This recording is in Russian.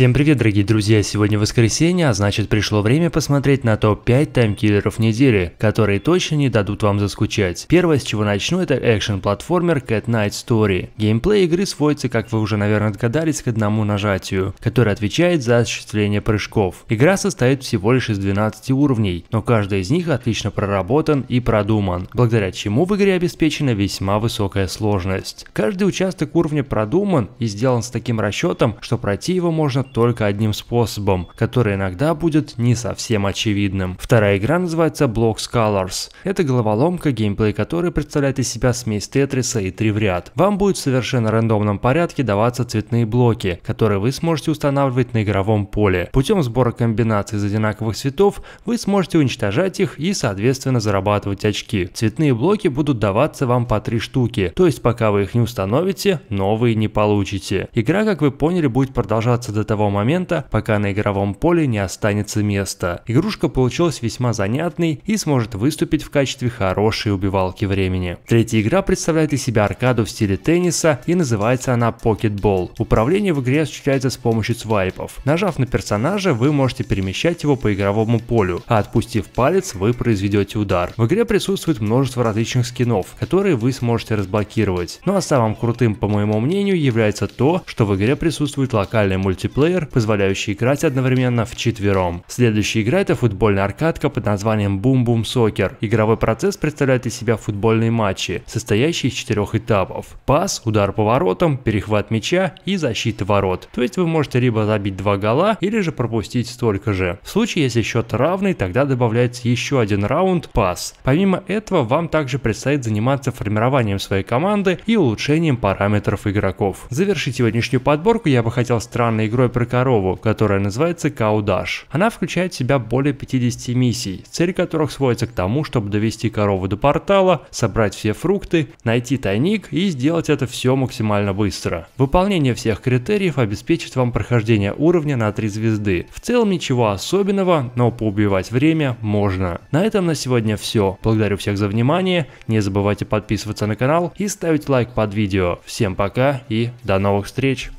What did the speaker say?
Всем привет, дорогие друзья! Сегодня воскресенье, а значит пришло время посмотреть на топ-5 таймкиллеров недели, которые точно не дадут вам заскучать. Первое, с чего начну, это экшен-платформер Cat Night Story. Геймплей игры сводится, как вы уже, наверное, догадались, к одному нажатию, который отвечает за осуществление прыжков. Игра состоит всего лишь из 12 уровней, но каждый из них отлично проработан и продуман, благодаря чему в игре обеспечена весьма высокая сложность. Каждый участок уровня продуман и сделан с таким расчетом, что пройти его можно только одним способом, который иногда будет не совсем очевидным. Вторая игра называется Blocks Colors. Это головоломка, геймплей которой представляет из себя смесь Тетриса и три в ряд. Вам будет в совершенно рандомном порядке даваться цветные блоки, которые вы сможете устанавливать на игровом поле. Путем сбора комбинаций из одинаковых цветов вы сможете уничтожать их и соответственно зарабатывать очки. Цветные блоки будут даваться вам по три штуки, то есть пока вы их не установите, новые не получите. Игра, как вы поняли, будет продолжаться до того того момента, пока на игровом поле не останется места. Игрушка получилась весьма занятной и сможет выступить в качестве хорошей убивалки времени. Третья игра представляет из себя аркаду в стиле тенниса и называется она Pocketball. Управление в игре осуществляется с помощью свайпов. Нажав на персонажа, вы можете перемещать его по игровому полю, а отпустив палец, вы произведете удар. В игре присутствует множество различных скинов, которые вы сможете разблокировать. Ну а самым крутым, по моему мнению, является то, что в игре присутствует локальный мультиплеер мультиплеер, позволяющий играть одновременно в четвером. Следующая игра это футбольная аркадка под названием Boom Boom Soccer. Игровой процесс представляет из себя футбольные матчи, состоящие из четырех этапов. Пас, удар по воротам, перехват мяча и защита ворот. То есть вы можете либо забить два гола, или же пропустить столько же. В случае, если счет равный, тогда добавляется еще один раунд пас. Помимо этого, вам также предстоит заниматься формированием своей команды и улучшением параметров игроков. Завершить сегодняшнюю подборку я бы хотел странной игрой про корову, которая называется Каудаш. Она включает в себя более 50 миссий, цель которых сводится к тому, чтобы довести корову до портала, собрать все фрукты, найти тайник и сделать это все максимально быстро. Выполнение всех критериев обеспечит вам прохождение уровня на 3 звезды. В целом ничего особенного, но поубивать время можно. На этом на сегодня все. Благодарю всех за внимание, не забывайте подписываться на канал и ставить лайк под видео. Всем пока и до новых встреч!